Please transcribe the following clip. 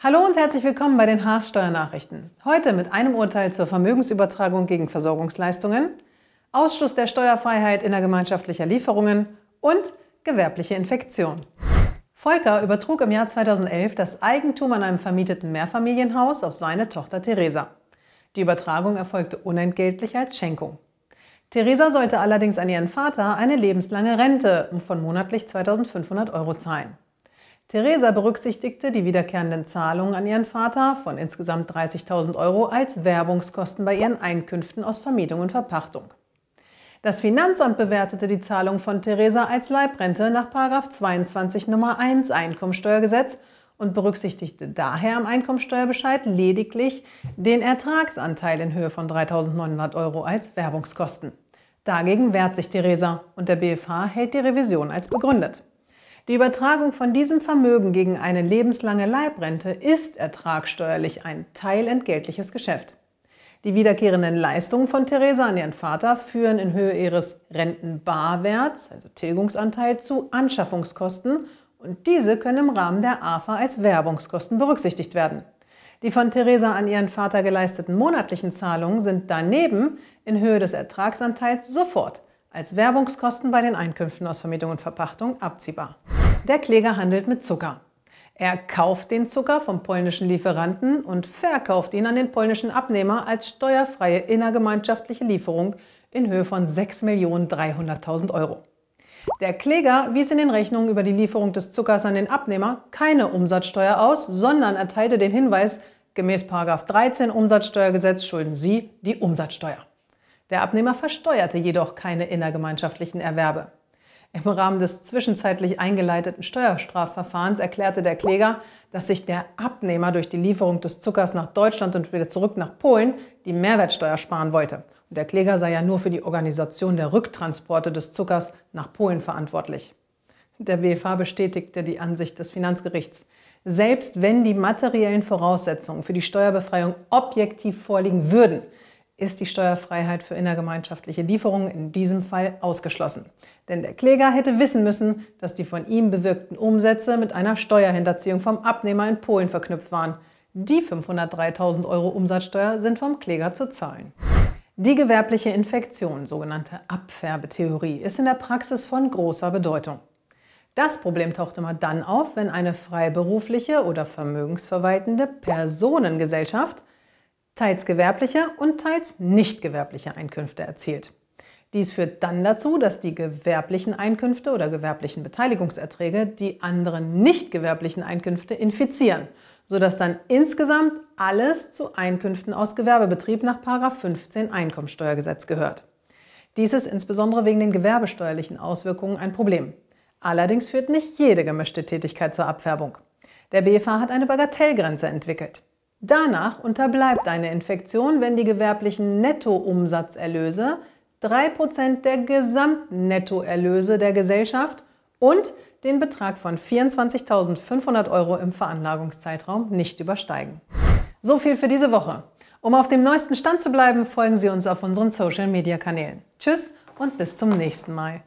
Hallo und herzlich willkommen bei den Haas Steuernachrichten. Heute mit einem Urteil zur Vermögensübertragung gegen Versorgungsleistungen, Ausschluss der Steuerfreiheit innergemeinschaftlicher Lieferungen und gewerbliche Infektion. Volker übertrug im Jahr 2011 das Eigentum an einem vermieteten Mehrfamilienhaus auf seine Tochter Theresa. Die Übertragung erfolgte unentgeltlich als Schenkung. Theresa sollte allerdings an ihren Vater eine lebenslange Rente von monatlich 2500 Euro zahlen. Theresa berücksichtigte die wiederkehrenden Zahlungen an ihren Vater von insgesamt 30.000 Euro als Werbungskosten bei ihren Einkünften aus Vermietung und Verpachtung. Das Finanzamt bewertete die Zahlung von Theresa als Leibrente nach 22 Nummer 1 Einkommensteuergesetz und berücksichtigte daher im Einkommensteuerbescheid lediglich den Ertragsanteil in Höhe von 3.900 Euro als Werbungskosten. Dagegen wehrt sich Theresa und der BFH hält die Revision als begründet. Die Übertragung von diesem Vermögen gegen eine lebenslange Leibrente ist ertragsteuerlich ein teilentgeltliches Geschäft. Die wiederkehrenden Leistungen von Theresa an ihren Vater führen in Höhe ihres Rentenbarwerts, also Tilgungsanteil, zu Anschaffungskosten und diese können im Rahmen der AFA als Werbungskosten berücksichtigt werden. Die von Theresa an ihren Vater geleisteten monatlichen Zahlungen sind daneben in Höhe des Ertragsanteils sofort als Werbungskosten bei den Einkünften aus Vermietung und Verpachtung abziehbar. Der Kläger handelt mit Zucker. Er kauft den Zucker vom polnischen Lieferanten und verkauft ihn an den polnischen Abnehmer als steuerfreie innergemeinschaftliche Lieferung in Höhe von 6.300.000 Euro. Der Kläger wies in den Rechnungen über die Lieferung des Zuckers an den Abnehmer keine Umsatzsteuer aus, sondern erteilte den Hinweis, gemäß 13 Umsatzsteuergesetz schulden Sie die Umsatzsteuer. Der Abnehmer versteuerte jedoch keine innergemeinschaftlichen Erwerbe. Im Rahmen des zwischenzeitlich eingeleiteten Steuerstrafverfahrens erklärte der Kläger, dass sich der Abnehmer durch die Lieferung des Zuckers nach Deutschland und wieder zurück nach Polen die Mehrwertsteuer sparen wollte. Und der Kläger sei ja nur für die Organisation der Rücktransporte des Zuckers nach Polen verantwortlich. Der BFH bestätigte die Ansicht des Finanzgerichts. Selbst wenn die materiellen Voraussetzungen für die Steuerbefreiung objektiv vorliegen würden, ist die Steuerfreiheit für innergemeinschaftliche Lieferungen in diesem Fall ausgeschlossen. Denn der Kläger hätte wissen müssen, dass die von ihm bewirkten Umsätze mit einer Steuerhinterziehung vom Abnehmer in Polen verknüpft waren. Die 503.000 Euro Umsatzsteuer sind vom Kläger zu zahlen. Die gewerbliche Infektion, sogenannte Abfärbetheorie, ist in der Praxis von großer Bedeutung. Das Problem taucht immer dann auf, wenn eine freiberufliche oder vermögensverwaltende Personengesellschaft teils gewerbliche und teils nicht gewerbliche Einkünfte erzielt. Dies führt dann dazu, dass die gewerblichen Einkünfte oder gewerblichen Beteiligungserträge die anderen nicht gewerblichen Einkünfte infizieren, sodass dann insgesamt alles zu Einkünften aus Gewerbebetrieb nach 15 Einkommensteuergesetz gehört. Dies ist insbesondere wegen den gewerbesteuerlichen Auswirkungen ein Problem. Allerdings führt nicht jede gemischte Tätigkeit zur Abfärbung. Der BFH hat eine Bagatellgrenze entwickelt. Danach unterbleibt eine Infektion, wenn die gewerblichen Nettoumsatzerlöse 3% der gesamten Nettoerlöse der Gesellschaft und den Betrag von 24.500 Euro im Veranlagungszeitraum nicht übersteigen. So viel für diese Woche. Um auf dem neuesten Stand zu bleiben, folgen Sie uns auf unseren Social-Media-Kanälen. Tschüss und bis zum nächsten Mal.